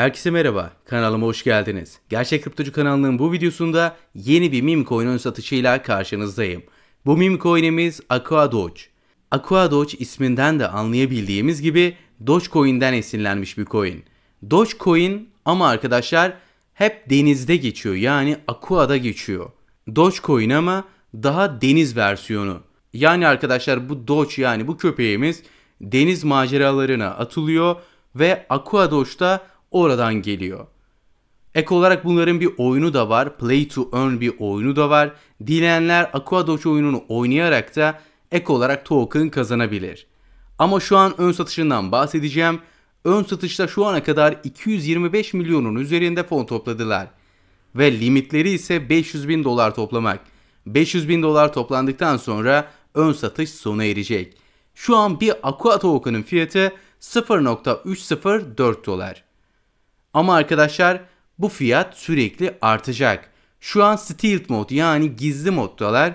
Herkese merhaba, kanalıma hoş geldiniz. Gerçek Kriptocu kanalının bu videosunda yeni bir meme coin ön satışıyla karşınızdayım. Bu meme coin'imiz Aqua Doge. Aqua Doge isminden de anlayabildiğimiz gibi Dogecoin'den esinlenmiş bir coin. Dogecoin ama arkadaşlar hep denizde geçiyor yani Aqua'da geçiyor. Dogecoin ama daha deniz versiyonu. Yani arkadaşlar bu Doge yani bu köpeğimiz deniz maceralarına atılıyor ve Aqua Doge'da oradan geliyor. Ek olarak bunların bir oyunu da var. Play to Earn bir oyunu da var. Dileyenler Aqua oyununu oynayarak da ek olarak token kazanabilir. Ama şu an ön satışından bahsedeceğim. Ön satışta şu ana kadar 225 milyonun üzerinde fon topladılar. Ve limitleri ise 500 bin dolar toplamak. 500 bin dolar toplandıktan sonra ön satış sona erecek. Şu an bir Aqua Token'ın fiyatı 0.304 dolar. Ama arkadaşlar bu fiyat sürekli artacak. Şu an stealth mod yani gizli moddalar.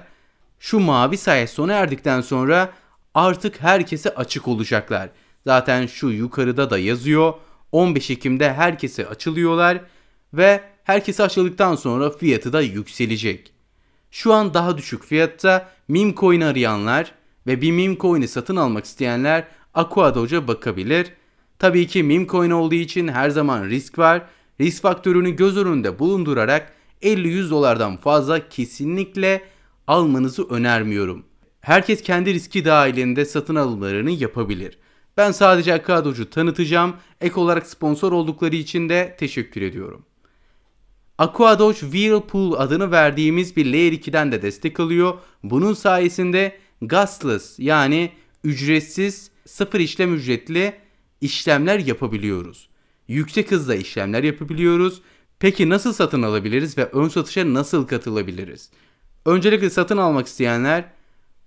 Şu mavi sayı sona erdikten sonra artık herkese açık olacaklar. Zaten şu yukarıda da yazıyor. 15 Ekim'de herkese açılıyorlar ve herkese açıldıktan sonra fiyatı da yükselecek. Şu an daha düşük fiyatta meme coin arayanlar ve bir meme coin'i satın almak isteyenler Aqua Doge'a bakabilir. Tabii ki meme coin olduğu için her zaman risk var. Risk faktörünü göz önünde bulundurarak 50-100 dolardan fazla kesinlikle almanızı önermiyorum. Herkes kendi riski dahilinde satın alımlarını yapabilir. Ben sadece Akadocu tanıtacağım. Ek olarak sponsor oldukları için de teşekkür ediyorum. Aquadoge Whirlpool adını verdiğimiz bir Layer 2'den de destek alıyor. Bunun sayesinde gasless yani ücretsiz sıfır işlem ücretli işlemler yapabiliyoruz. Yüksek hızda işlemler yapabiliyoruz. Peki nasıl satın alabiliriz ve ön satışa nasıl katılabiliriz? Öncelikle satın almak isteyenler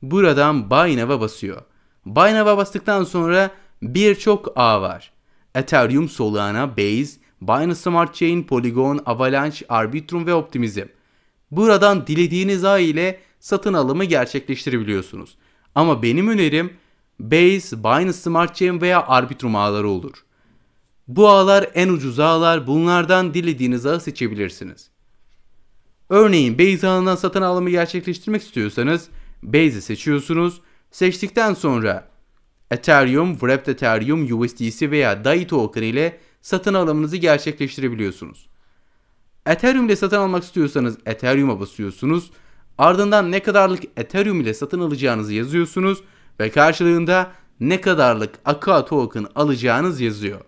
buradan Buy Now'a basıyor. Buy Now'a bastıktan sonra birçok ağ var. Ethereum, Solana, Base, Binance Smart Chain, Polygon, Avalanche, Arbitrum ve Optimism. Buradan dilediğiniz ağ ile satın alımı gerçekleştirebiliyorsunuz. Ama benim önerim Base, Binance Smart Chain veya Arbitrum ağları olur. Bu ağlar en ucuz ağlar bunlardan dilediğiniz ağı seçebilirsiniz. Örneğin Base ağından satın alımı gerçekleştirmek istiyorsanız Base'i seçiyorsunuz. Seçtikten sonra Ethereum, Wrapped Ethereum, USDC veya DAI token ile satın alımınızı gerçekleştirebiliyorsunuz. Ethereum ile satın almak istiyorsanız Ethereum'a basıyorsunuz. Ardından ne kadarlık Ethereum ile satın alacağınızı yazıyorsunuz ve karşılığında ne kadarlık Aqua Token alacağınız yazıyor.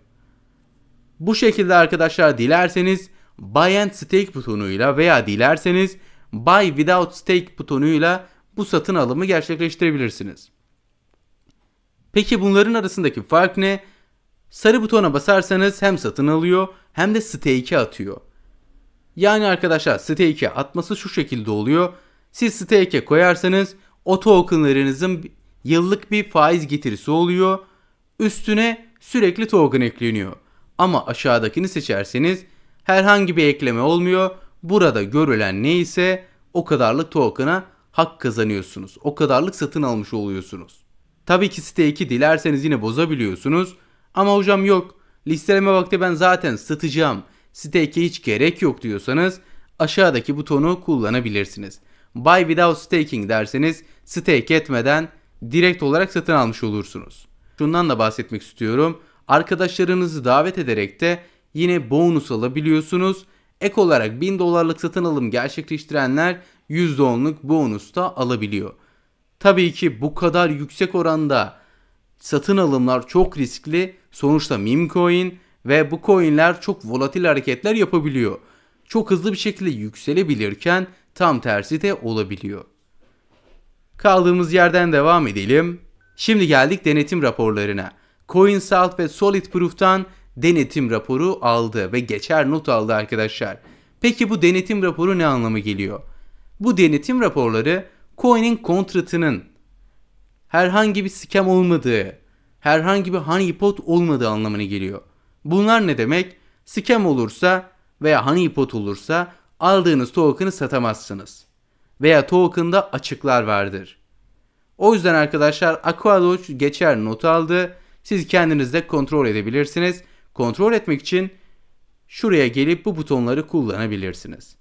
Bu şekilde arkadaşlar dilerseniz Buy and Stake butonuyla veya dilerseniz Buy Without Stake butonuyla bu satın alımı gerçekleştirebilirsiniz. Peki bunların arasındaki fark ne? Sarı butona basarsanız hem satın alıyor hem de stake'e atıyor. Yani arkadaşlar stake'e atması şu şekilde oluyor. Siz stake'e koyarsanız o tokenlarınızın yıllık bir faiz getirisi oluyor. Üstüne sürekli token ekleniyor. Ama aşağıdakini seçerseniz herhangi bir ekleme olmuyor. Burada görülen neyse o kadarlık token'a hak kazanıyorsunuz. O kadarlık satın almış oluyorsunuz. Tabii ki stake'i dilerseniz yine bozabiliyorsunuz. Ama hocam yok listeleme vakti ben zaten satacağım stake'e hiç gerek yok diyorsanız aşağıdaki butonu kullanabilirsiniz. Buy without staking derseniz stake etmeden direkt olarak satın almış olursunuz. Şundan da bahsetmek istiyorum. Arkadaşlarınızı davet ederek de yine bonus alabiliyorsunuz. Ek olarak 1000 dolarlık satın alım gerçekleştirenler %10'luk bonus da alabiliyor. Tabii ki bu kadar yüksek oranda satın alımlar çok riskli. Sonuçta meme coin ve bu coinler çok volatil hareketler yapabiliyor. Çok hızlı bir şekilde yükselebilirken tam tersi de olabiliyor. Kaldığımız yerden devam edelim. Şimdi geldik denetim raporlarına. CoinSalt ve SolidProof'tan denetim raporu aldı ve geçer not aldı arkadaşlar. Peki bu denetim raporu ne anlamı geliyor? Bu denetim raporları coin'in kontratının herhangi bir scam olmadığı, herhangi bir honeypot olmadığı anlamına geliyor. Bunlar ne demek? Scam olursa veya honeypot olursa aldığınız token'ı satamazsınız veya token'da açıklar vardır. O yüzden arkadaşlar AquaDoge geçer notu aldı. Siz kendiniz de kontrol edebilirsiniz. Kontrol etmek için şuraya gelip bu butonları kullanabilirsiniz.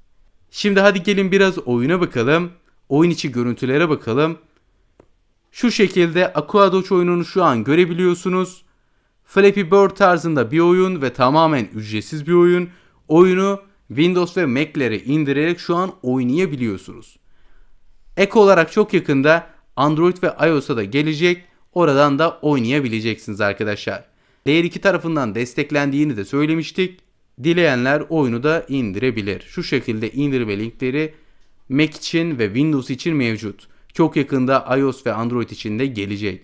Şimdi hadi gelin biraz oyuna bakalım. Oyun içi görüntülere bakalım. Şu şekilde Aquadoch oyununu şu an görebiliyorsunuz. Flappy Bird tarzında bir oyun ve tamamen ücretsiz bir oyun. Oyunu Windows ve Mac'lere indirerek şu an oynayabiliyorsunuz. Ek olarak çok yakında Android ve iOS'a da gelecek. Oradan da oynayabileceksiniz arkadaşlar. Layer 2 tarafından desteklendiğini de söylemiştik. Dileyenler oyunu da indirebilir. Şu şekilde indirme linkleri Mac için ve Windows için mevcut. Çok yakında iOS ve Android için de gelecek.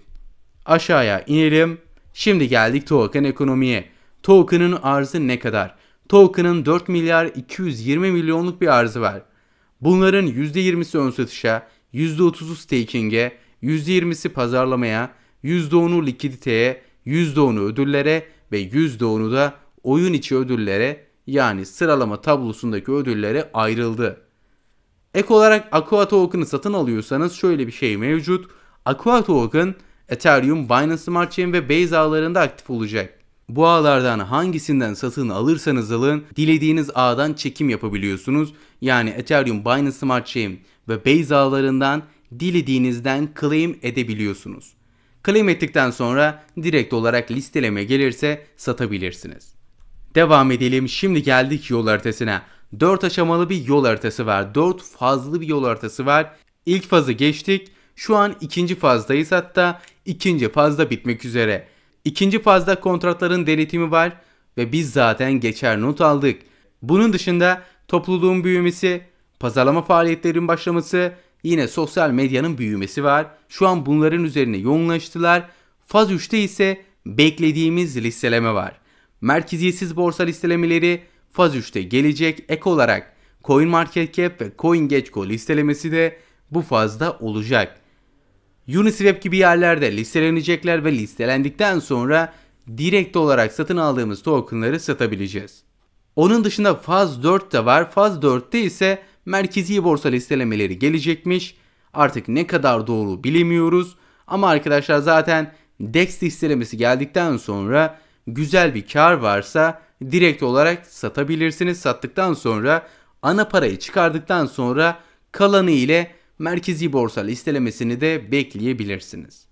Aşağıya inelim. Şimdi geldik token ekonomiye. Token'ın arzı ne kadar? Token'ın 4 milyar 220 milyonluk bir arzı var. Bunların %20'si ön satışa, %30'u staking'e, %20'si pazarlamaya, %10'u likiditeye, %10'u ödüllere ve %10'u da oyun içi ödüllere yani sıralama tablosundaki ödüllere ayrıldı. Ek olarak Aqua Token'ı satın alıyorsanız şöyle bir şey mevcut. Aqua Token, Ethereum, Binance Smart Chain ve Base ağlarında aktif olacak. Bu ağlardan hangisinden satın alırsanız alın dilediğiniz ağdan çekim yapabiliyorsunuz. Yani Ethereum, Binance Smart Chain ve Base ağlarından dilediğinizden claim edebiliyorsunuz. Claim ettikten sonra direkt olarak listeleme gelirse satabilirsiniz. Devam edelim. Şimdi geldik yol haritasına. 4 aşamalı bir yol haritası var. 4 fazlı bir yol haritası var. İlk fazı geçtik. Şu an ikinci fazdayız hatta ikinci fazda bitmek üzere. İkinci fazda kontratların denetimi var ve biz zaten geçer not aldık. Bunun dışında topluluğun büyümesi, pazarlama faaliyetlerin başlaması, yine sosyal medyanın büyümesi var. Şu an bunların üzerine yoğunlaştılar. Faz 3'te ise beklediğimiz listeleme var. Merkeziyetsiz borsa listelemeleri faz 3'te gelecek ek olarak CoinMarketCap ve CoinGecko listelemesi de bu fazda olacak. Uniswap gibi yerlerde listelenecekler ve listelendikten sonra direkt olarak satın aldığımız tokenları satabileceğiz. Onun dışında faz 4 de var. Faz 4'te ise merkezi borsa listelemeleri gelecekmiş. Artık ne kadar doğru bilemiyoruz. Ama arkadaşlar zaten DEX listelemesi geldikten sonra güzel bir kar varsa direkt olarak satabilirsiniz. Sattıktan sonra ana parayı çıkardıktan sonra kalanı ile merkezi borsa listelemesini de bekleyebilirsiniz.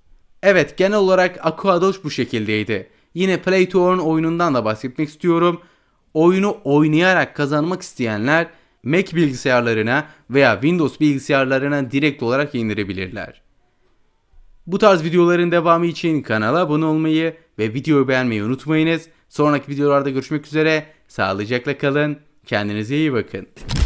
Evet genel olarak Aquadosh bu şekildeydi. Yine Play to Earn oyunundan da bahsetmek istiyorum. Oyunu oynayarak kazanmak isteyenler Mac bilgisayarlarına veya Windows bilgisayarlarına direkt olarak indirebilirler. Bu tarz videoların devamı için kanala abone olmayı ve videoyu beğenmeyi unutmayınız. Sonraki videolarda görüşmek üzere. Sağlıcakla kalın. Kendinize iyi bakın.